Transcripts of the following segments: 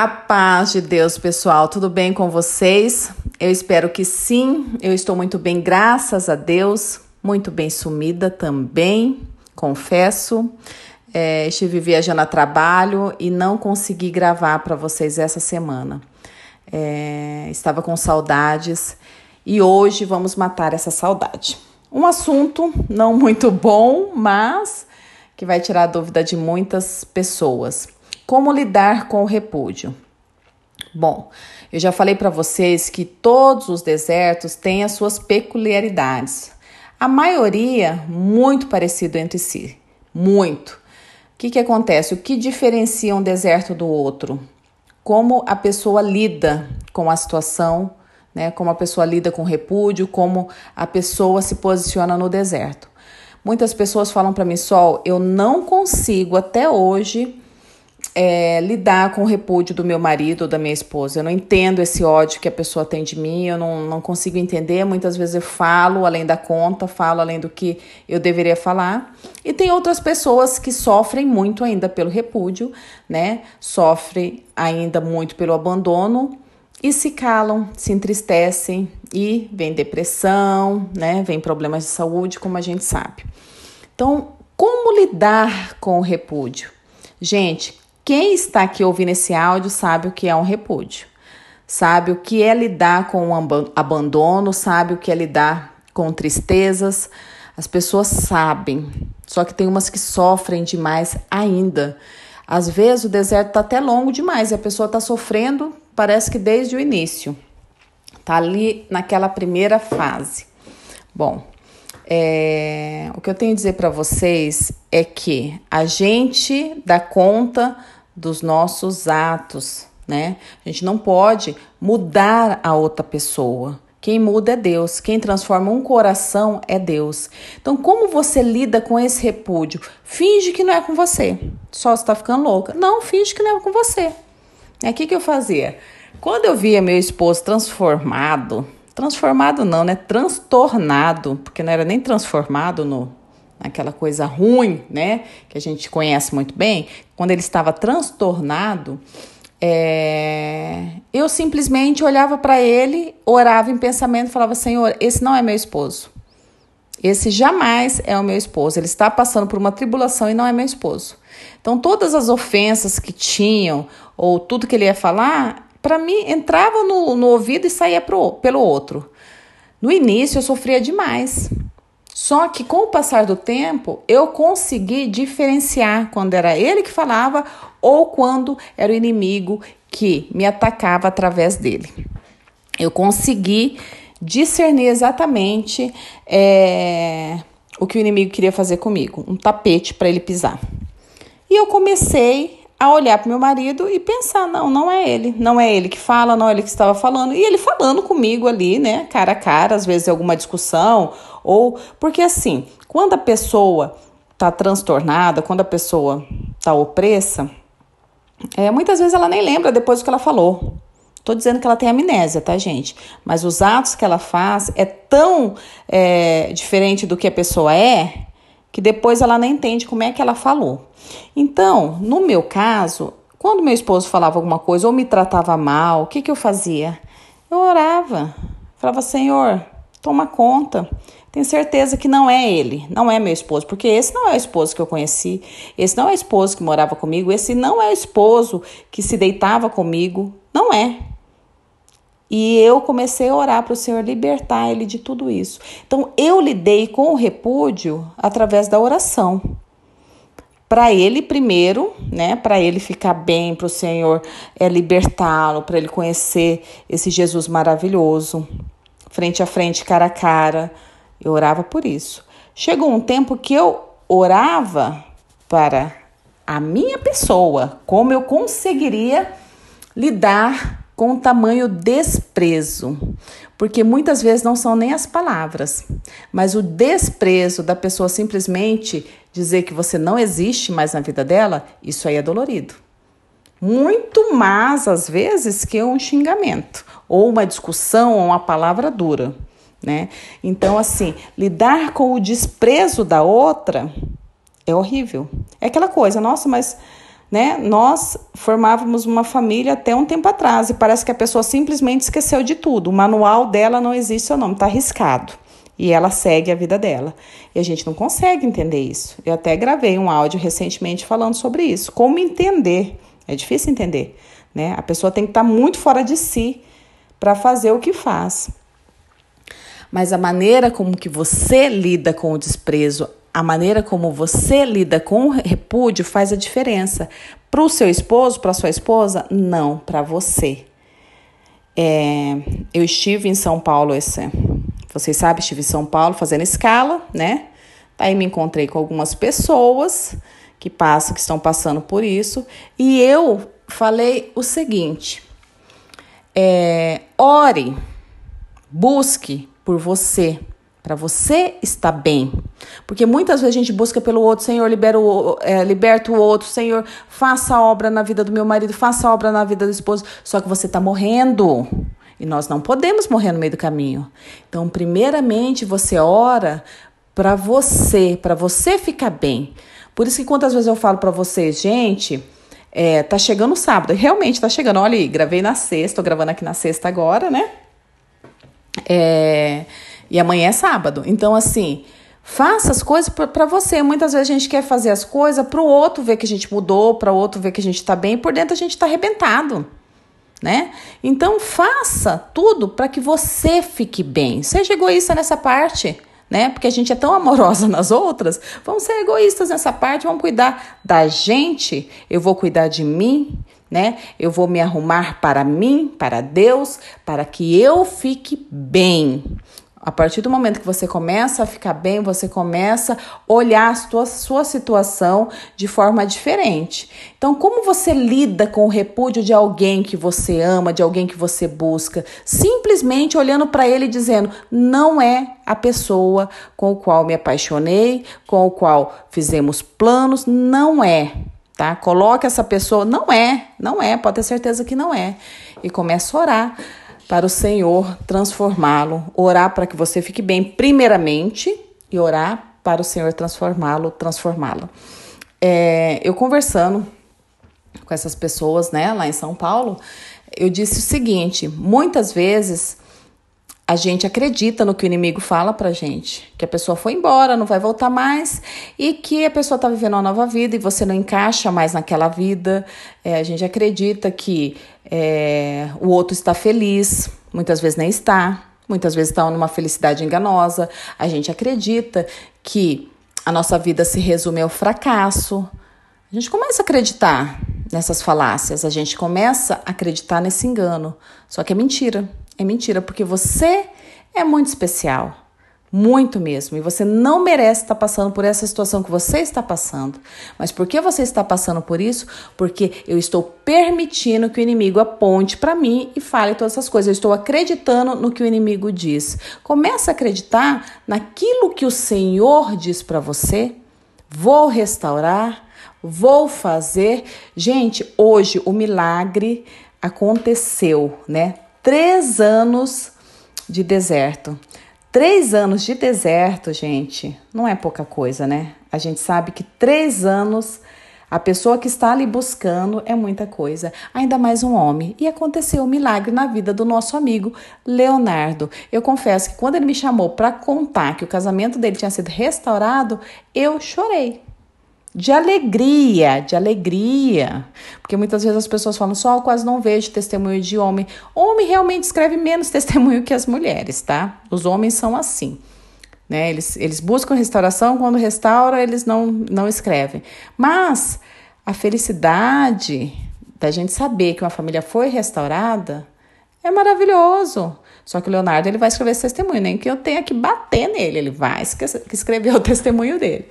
A paz de Deus, pessoal, tudo bem com vocês? Eu espero que sim. Eu estou muito bem, graças a Deus. Muito bem sumida também, confesso. É, estive viajando a trabalho e não consegui gravar para vocês essa semana. É, estava com saudades e hoje vamos matar essa saudade. Um assunto não muito bom, mas que vai tirar a dúvida de muitas pessoas. Como lidar com o repúdio? Bom, eu já falei para vocês que todos os desertos têm as suas peculiaridades. A maioria muito parecido entre si, muito. O que, que acontece? O que diferencia um deserto do outro? Como a pessoa lida com a situação, né? como a pessoa lida com o repúdio, como a pessoa se posiciona no deserto. Muitas pessoas falam para mim, Sol, eu não consigo até hoje é, lidar com o repúdio do meu marido ou da minha esposa. Eu não entendo esse ódio que a pessoa tem de mim, eu não, não consigo entender. Muitas vezes eu falo além da conta, falo além do que eu deveria falar. E tem outras pessoas que sofrem muito ainda pelo repúdio, né? Sofrem ainda muito pelo abandono e se calam, se entristecem e vem depressão, né? Vem problemas de saúde, como a gente sabe. Então, como lidar com o repúdio? Gente, quem está aqui ouvindo esse áudio sabe o que é um repúdio, sabe o que é lidar com o um abandono, sabe o que é lidar com tristezas. As pessoas sabem, só que tem umas que sofrem demais ainda. Às vezes o deserto está até longo demais e a pessoa está sofrendo, parece que desde o início. Está ali naquela primeira fase. Bom, é, o que eu tenho a dizer para vocês é que a gente dá conta dos nossos atos, né? A gente não pode mudar a outra pessoa. Quem muda é Deus, quem transforma um coração é Deus. Então, como você lida com esse repúdio? Finge que não é com você. Só você está ficando louca. Não, finge que não é com você. É o que, que eu fazia? Quando eu via meu esposo transformado, transformado não, né? Transtornado, porque não era nem transformado no, aquela coisa ruim, né, que a gente conhece muito bem, quando ele estava transtornado, é... eu simplesmente olhava para ele, orava em pensamento, falava: Senhor, esse não é meu esposo. Esse jamais é o meu esposo. Ele está passando por uma tribulação e não é meu esposo. Então, todas as ofensas que tinham, ou tudo que ele ia falar, para mim entrava no, no ouvido e saía pro, pelo outro. No início, eu sofria demais. Só que com o passar do tempo, eu consegui diferenciar quando era ele que falava ou quando era o inimigo que me atacava através dele. Eu consegui discernir exatamente é, o que o inimigo queria fazer comigo um tapete para ele pisar. E eu comecei a olhar para meu marido e pensar: não, não é ele, não é ele que fala, não é ele que estava falando. E ele falando comigo ali, né, cara a cara, às vezes alguma discussão, ou. Porque assim, quando a pessoa tá transtornada, quando a pessoa tá opressa, é, muitas vezes ela nem lembra depois do que ela falou. Tô dizendo que ela tem amnésia, tá, gente? Mas os atos que ela faz é tão é, diferente do que a pessoa é que depois ela nem entende como é que ela falou. Então, no meu caso, quando meu esposo falava alguma coisa ou me tratava mal, o que, que eu fazia? Eu orava, falava, Senhor, toma conta. Tenho certeza que não é ele, não é meu esposo, porque esse não é o esposo que eu conheci, esse não é o esposo que morava comigo, esse não é o esposo que se deitava comigo, não é. E eu comecei a orar para o Senhor libertar ele de tudo isso. Então eu lidei com o repúdio através da oração. Para ele primeiro, né? Para ele ficar bem, para o Senhor é, libertá-lo, para ele conhecer esse Jesus maravilhoso, frente a frente, cara a cara. Eu orava por isso. Chegou um tempo que eu orava para a minha pessoa, como eu conseguiria lidar com tamanho desprezo, porque muitas vezes não são nem as palavras, mas o desprezo da pessoa simplesmente dizer que você não existe mais na vida dela, isso aí é dolorido. Muito mais às vezes que um xingamento, ou uma discussão, ou uma palavra dura, né? Então, assim, lidar com o desprezo da outra é horrível. É aquela coisa, nossa, mas né? Nós formávamos uma família até um tempo atrás e parece que a pessoa simplesmente esqueceu de tudo. O manual dela não existe seu nome, está arriscado. E ela segue a vida dela. E a gente não consegue entender isso. Eu até gravei um áudio recentemente falando sobre isso. Como entender? É difícil entender, né? A pessoa tem que estar tá muito fora de si para fazer o que faz mas a maneira como que você lida com o desprezo, a maneira como você lida com o repúdio faz a diferença. Para o seu esposo, para sua esposa, não, para você. É, eu estive em São Paulo esse, vocês sabem, estive em São Paulo fazendo escala, né? Aí me encontrei com algumas pessoas que passam, que estão passando por isso, e eu falei o seguinte: é, ore, busque por você, para você estar bem. Porque muitas vezes a gente busca pelo outro, Senhor, libera o, é, liberta o outro, Senhor, faça a obra na vida do meu marido, faça a obra na vida do esposo. Só que você está morrendo. E nós não podemos morrer no meio do caminho. Então, primeiramente, você ora para você, para você ficar bem. Por isso que quantas vezes eu falo para vocês, gente, é, tá chegando o sábado, realmente tá chegando. Olha aí, gravei na sexta, tô gravando aqui na sexta agora, né? É, e amanhã é sábado. Então, assim, faça as coisas para você. Muitas vezes a gente quer fazer as coisas para o outro ver que a gente mudou, para o outro ver que a gente está bem, e por dentro a gente está arrebentado. Né? Então faça tudo para que você fique bem. Seja é egoísta nessa parte, né? Porque a gente é tão amorosa nas outras. Vamos ser egoístas nessa parte, vamos cuidar da gente. Eu vou cuidar de mim, né? Eu vou me arrumar para mim, para Deus, para que eu fique bem. A partir do momento que você começa a ficar bem, você começa a olhar a sua, sua situação de forma diferente. Então, como você lida com o repúdio de alguém que você ama, de alguém que você busca? Simplesmente olhando para ele e dizendo: não é a pessoa com o qual me apaixonei, com o qual fizemos planos, não é tá? Coloque essa pessoa, não é, não é, pode ter certeza que não é. E comece a orar para o Senhor transformá-lo, orar para que você fique bem primeiramente e orar para o Senhor transformá-lo, transformá-la. É, eu conversando com essas pessoas, né, lá em São Paulo, eu disse o seguinte: muitas vezes a gente acredita no que o inimigo fala pra gente, que a pessoa foi embora, não vai voltar mais e que a pessoa tá vivendo uma nova vida e você não encaixa mais naquela vida. É, a gente acredita que é, o outro está feliz, muitas vezes nem está, muitas vezes está numa felicidade enganosa. A gente acredita que a nossa vida se resume ao fracasso. A gente começa a acreditar nessas falácias, a gente começa a acreditar nesse engano, só que é mentira. É mentira, porque você é muito especial. Muito mesmo. E você não merece estar passando por essa situação que você está passando. Mas por que você está passando por isso? Porque eu estou permitindo que o inimigo aponte para mim e fale todas essas coisas. Eu estou acreditando no que o inimigo diz. Começa a acreditar naquilo que o Senhor diz para você. Vou restaurar, vou fazer. Gente, hoje o milagre aconteceu, né? três anos de deserto. Três anos de deserto, gente, não é pouca coisa, né? A gente sabe que três anos a pessoa que está ali buscando é muita coisa, ainda mais um homem. E aconteceu um milagre na vida do nosso amigo Leonardo. Eu confesso que quando ele me chamou para contar que o casamento dele tinha sido restaurado, eu chorei de alegria, de alegria. Porque muitas vezes as pessoas falam só, eu quase não vejo testemunho de homem. Homem realmente escreve menos testemunho que as mulheres, tá? Os homens são assim. Né? Eles, eles buscam restauração, quando restaura, eles não, não escrevem. Mas a felicidade da gente saber que uma família foi restaurada é maravilhoso. Só que o Leonardo ele vai escrever esse testemunho, nem que eu tenha que bater nele, ele vai escrever o testemunho dele.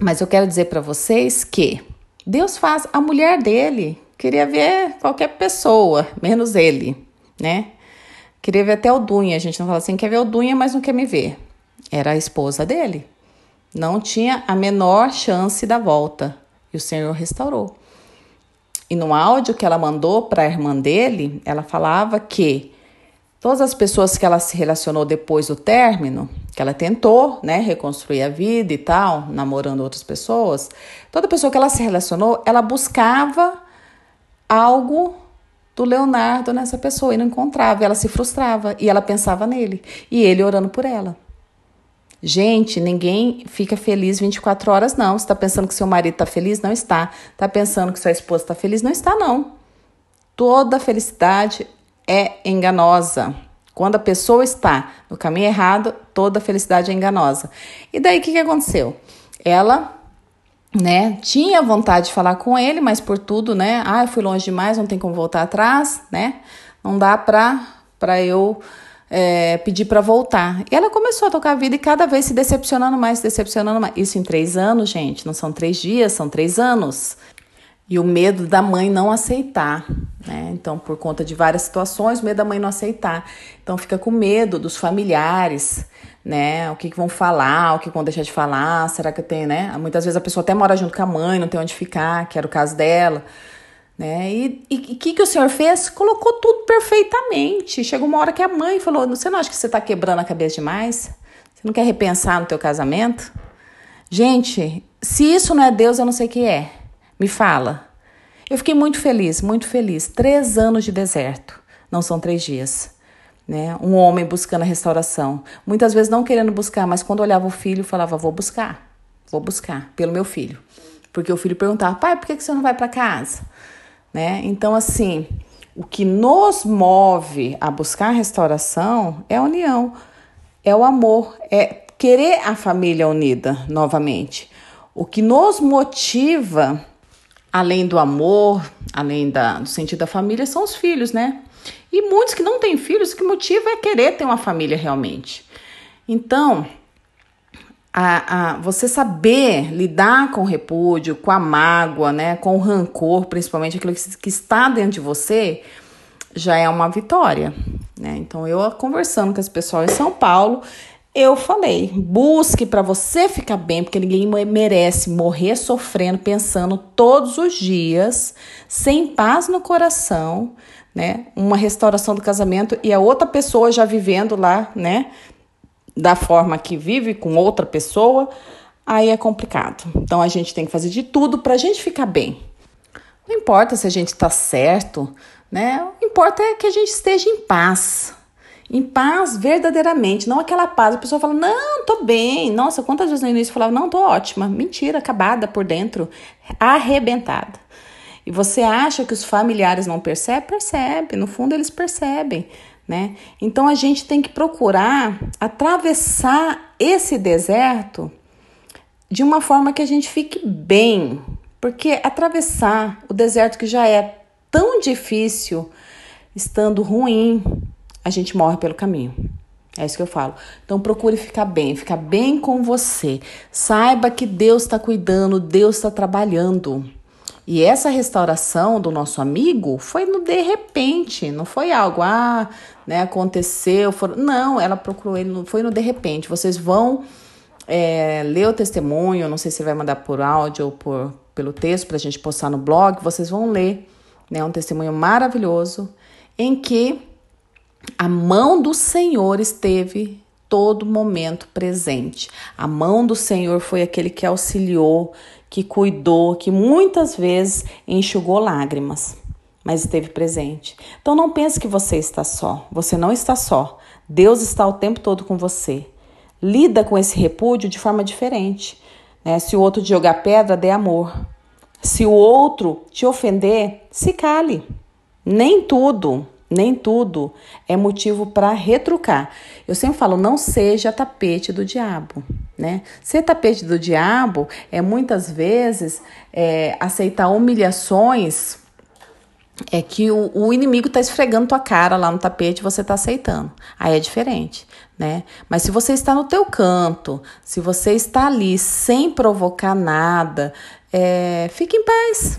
Mas eu quero dizer para vocês que Deus faz a mulher dele. Queria ver qualquer pessoa, menos ele, né? Queria ver até o Dunha. A gente não fala assim, quer ver o Dunha, mas não quer me ver. Era a esposa dele. Não tinha a menor chance da volta. E o Senhor restaurou. E no áudio que ela mandou para a irmã dele, ela falava que todas as pessoas que ela se relacionou depois do término que ela tentou, né, reconstruir a vida e tal, namorando outras pessoas, toda pessoa que ela se relacionou, ela buscava algo do Leonardo nessa pessoa e não encontrava, e ela se frustrava e ela pensava nele e ele orando por ela. Gente, ninguém fica feliz 24 horas, não. Você está pensando que seu marido está feliz? Não está. Está pensando que sua esposa está feliz? Não está, não. Toda felicidade é enganosa. Quando a pessoa está no caminho errado, toda felicidade é enganosa. E daí o que, que aconteceu? Ela né? Tinha vontade de falar com ele, mas por tudo, né? Ah, eu fui longe demais, não tem como voltar atrás, né? Não dá pra, pra eu é, pedir para voltar. E ela começou a tocar a vida e cada vez se decepcionando mais, se decepcionando mais. Isso em três anos, gente. Não são três dias, são três anos. E o medo da mãe não aceitar, né? Então, por conta de várias situações, o medo da mãe não aceitar. Então, fica com medo dos familiares, né? O que, que vão falar, o que vão deixar de falar, será que eu tenho, né? Muitas vezes a pessoa até mora junto com a mãe, não tem onde ficar, que era o caso dela. Né? E o que, que o senhor fez? Colocou tudo perfeitamente. Chegou uma hora que a mãe falou: Você não acha que você está quebrando a cabeça demais? Você não quer repensar no teu casamento? Gente, se isso não é Deus, eu não sei o que é. Me fala. Eu fiquei muito feliz, muito feliz. Três anos de deserto, não são três dias. Né? Um homem buscando a restauração. Muitas vezes não querendo buscar, mas quando olhava o filho, falava: Vou buscar, vou buscar pelo meu filho. Porque o filho perguntava: Pai, por que você não vai para casa? Né? Então, assim, o que nos move a buscar a restauração é a união, é o amor, é querer a família unida novamente. O que nos motiva além do amor, além da, do sentido da família, são os filhos, né? E muitos que não têm filhos, o que motiva é querer ter uma família realmente. Então, a, a, você saber lidar com o repúdio, com a mágoa, né, com o rancor, principalmente aquilo que, que está dentro de você, já é uma vitória. Né? Então, eu conversando com as pessoas em São Paulo, eu falei, busque para você ficar bem, porque ninguém merece morrer sofrendo, pensando todos os dias, sem paz no coração, né? Uma restauração do casamento e a outra pessoa já vivendo lá, né? Da forma que vive com outra pessoa, aí é complicado. Então a gente tem que fazer de tudo para a gente ficar bem. Não importa se a gente está certo, né? O importa é que a gente esteja em paz, em paz verdadeiramente, não aquela paz. A pessoa fala, não, tô bem. Nossa, quantas vezes no início eu falava, não, tô ótima. Mentira, acabada por dentro, arrebentada. E você acha que os familiares não percebem? Percebe, no fundo eles percebem, né? Então a gente tem que procurar atravessar esse deserto de uma forma que a gente fique bem, porque atravessar o deserto que já é tão difícil, estando ruim, a gente morre pelo caminho. É isso que eu falo. Então procure ficar bem, ficar bem com você. Saiba que Deus está cuidando, Deus está trabalhando. E essa restauração do nosso amigo foi no de repente, não foi algo, ah, né, aconteceu. For... Não, ela procurou ele, foi no de repente. Vocês vão é, ler o testemunho, não sei se vai mandar por áudio ou por, pelo texto para a gente postar no blog. Vocês vão ler né, um testemunho maravilhoso em que a mão do Senhor esteve todo momento presente. A mão do Senhor foi aquele que auxiliou, que cuidou, que muitas vezes enxugou lágrimas, mas esteve presente. Então não pense que você está só. Você não está só. Deus está o tempo todo com você. Lida com esse repúdio de forma diferente. Né? Se o outro te jogar pedra, dê amor. Se o outro te ofender, se cale. Nem tudo nem tudo é motivo para retrucar. Eu sempre falo, não seja tapete do diabo. Né? Ser tapete do diabo é muitas vezes é, aceitar humilhações é que o, o inimigo está esfregando tua cara lá no tapete e você está aceitando. Aí é diferente, né? Mas se você está no teu canto, se você está ali sem provocar nada, é, fique em paz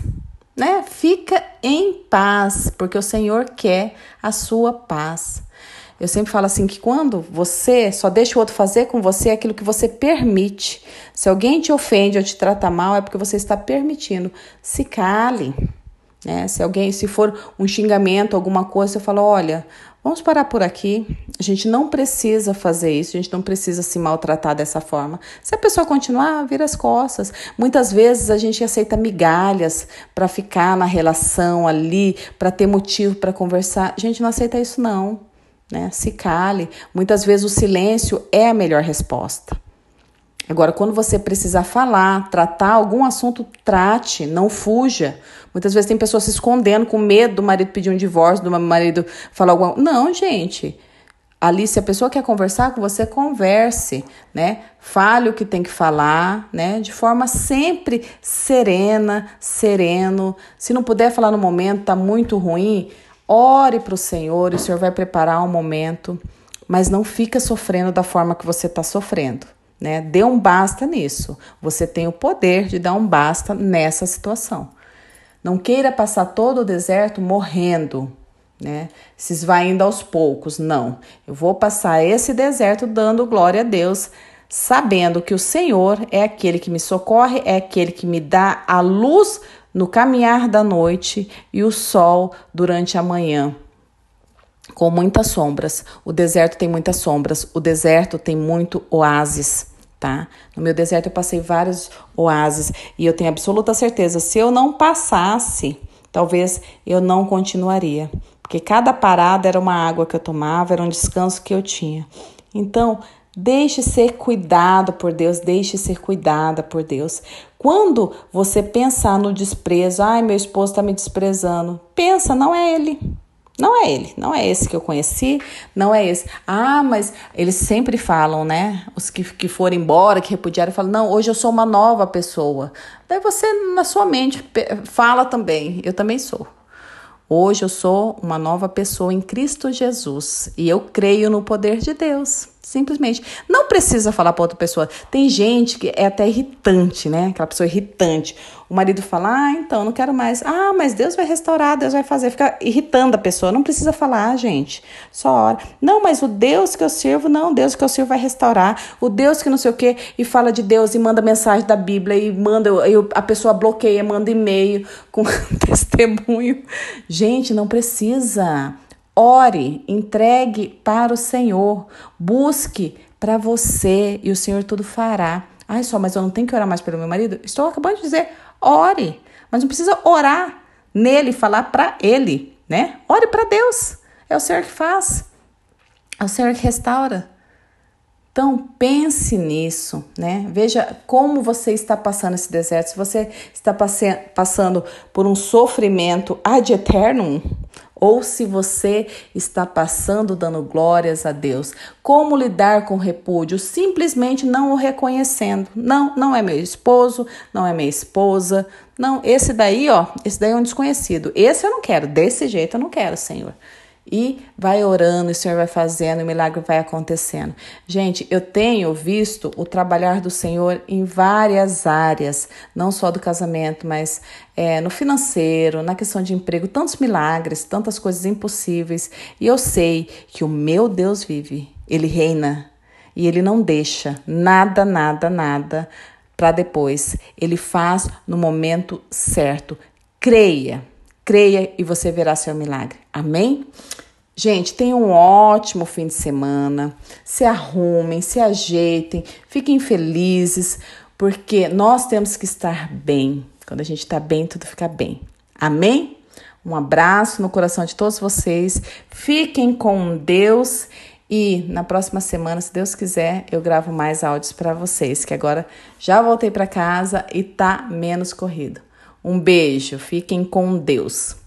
né? Fica em paz, porque o Senhor quer a sua paz. Eu sempre falo assim que quando você só deixa o outro fazer com você aquilo que você permite. Se alguém te ofende ou te trata mal, é porque você está permitindo. Se cale. Né? Se alguém, se for um xingamento, alguma coisa, eu falo, olha, Vamos parar por aqui. A gente não precisa fazer isso, a gente não precisa se maltratar dessa forma. Se a pessoa continuar, vira as costas. Muitas vezes a gente aceita migalhas para ficar na relação ali, para ter motivo para conversar. A gente não aceita isso, não. Né? Se cale. Muitas vezes o silêncio é a melhor resposta. Agora, quando você precisar falar, tratar algum assunto, trate, não fuja. Muitas vezes tem pessoas se escondendo com medo do marido pedir um divórcio, do marido falar alguma Não, gente. Ali, se a pessoa quer conversar com você, converse, né? Fale o que tem que falar, né? De forma sempre serena, sereno. Se não puder falar no momento, tá muito ruim, ore para o Senhor, o Senhor vai preparar um momento, mas não fica sofrendo da forma que você está sofrendo né? Dê um basta nisso. Você tem o poder de dar um basta nessa situação. Não queira passar todo o deserto morrendo, né? Se esvaindo aos poucos. Não. Eu vou passar esse deserto dando glória a Deus, sabendo que o Senhor é aquele que me socorre, é aquele que me dá a luz no caminhar da noite e o sol durante a manhã com muitas sombras. O deserto tem muitas sombras, o deserto tem muito oásis, tá? No meu deserto eu passei vários oásis e eu tenho absoluta certeza, se eu não passasse, talvez eu não continuaria, porque cada parada era uma água que eu tomava, era um descanso que eu tinha. Então, Deixe ser cuidado por Deus, deixe ser cuidada por Deus. Quando você pensar no desprezo, ai, meu esposo está me desprezando, pensa, não é ele. Não é ele, não é esse que eu conheci, não é esse. Ah, mas eles sempre falam, né? Os que, que foram embora, que repudiaram, falam, não, hoje eu sou uma nova pessoa. Daí você, na sua mente, fala também, eu também sou. Hoje eu sou uma nova pessoa em Cristo Jesus e eu creio no poder de Deus. Simplesmente. Não precisa falar para outra pessoa. Tem gente que é até irritante, né? Aquela pessoa irritante. O marido fala, ah, então, não quero mais. Ah, mas Deus vai restaurar, Deus vai fazer. Fica irritando a pessoa. Não precisa falar, gente. Só hora. Não, mas o Deus que eu sirvo, não, o Deus que eu sirvo vai restaurar. O Deus que não sei o quê, e fala de Deus, e manda mensagem da Bíblia, e manda, e a pessoa bloqueia, manda e-mail com testemunho. Gente, não precisa. Ore, entregue para o Senhor, busque para você e o Senhor tudo fará. Ai, só, mas eu não tenho que orar mais pelo meu marido? Estou acabando de dizer, ore, mas não precisa orar nele, falar para ele, né? Ore para Deus, é o Senhor que faz, é o Senhor que restaura. Então pense nisso, né? Veja como você está passando esse deserto. Se você está passe passando por um sofrimento ad eternum, ou se você está passando dando glórias a Deus. Como lidar com repúdio? Simplesmente não o reconhecendo. Não, não é meu esposo, não é minha esposa. Não, esse daí, ó, esse daí é um desconhecido. Esse eu não quero, desse jeito eu não quero, Senhor. E vai orando, o Senhor vai fazendo, o milagre vai acontecendo. Gente, eu tenho visto o trabalhar do Senhor em várias áreas, não só do casamento, mas é, no financeiro, na questão de emprego, tantos milagres, tantas coisas impossíveis. E eu sei que o meu Deus vive, ele reina e ele não deixa nada, nada, nada para depois. Ele faz no momento certo. Creia. Creia e você verá seu milagre. Amém? Gente, tenham um ótimo fim de semana. Se arrumem, se ajeitem, fiquem felizes, porque nós temos que estar bem. Quando a gente está bem, tudo fica bem. Amém? Um abraço no coração de todos vocês. Fiquem com Deus e na próxima semana, se Deus quiser, eu gravo mais áudios para vocês, que agora já voltei para casa e tá menos corrido. Um beijo, fiquem com Deus.